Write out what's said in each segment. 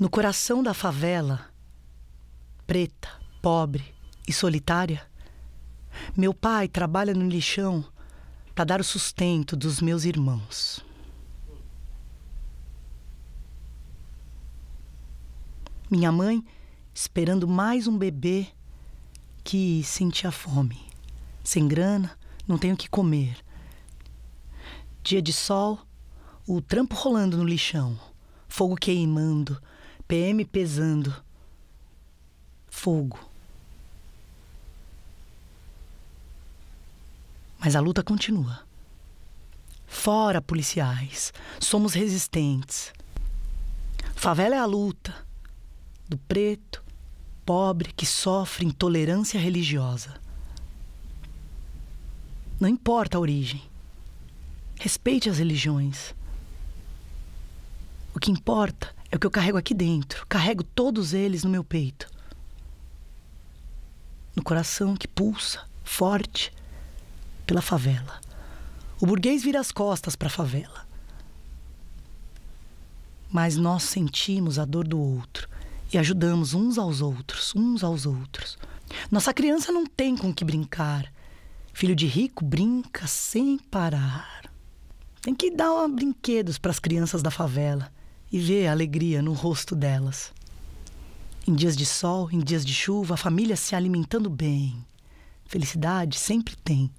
No coração da favela, preta, pobre e solitária, meu pai trabalha no lixão para dar o sustento dos meus irmãos. Minha mãe esperando mais um bebê que sentia fome. Sem grana, não tenho o que comer. Dia de sol, o trampo rolando no lixão, fogo queimando, PM pesando. Fogo. Mas a luta continua. Fora policiais, somos resistentes. Favela é a luta do preto, pobre que sofre intolerância religiosa. Não importa a origem. Respeite as religiões. O que importa é o que eu carrego aqui dentro. Carrego todos eles no meu peito. No coração que pulsa, forte, pela favela. O burguês vira as costas para a favela. Mas nós sentimos a dor do outro e ajudamos uns aos outros, uns aos outros. Nossa criança não tem com que brincar. Filho de rico brinca sem parar. Tem que dar brinquedos para as crianças da favela e ver a alegria no rosto delas. Em dias de sol, em dias de chuva, a família se alimentando bem. Felicidade sempre tem.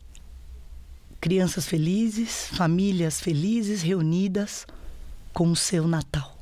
Crianças felizes, famílias felizes reunidas com o seu Natal.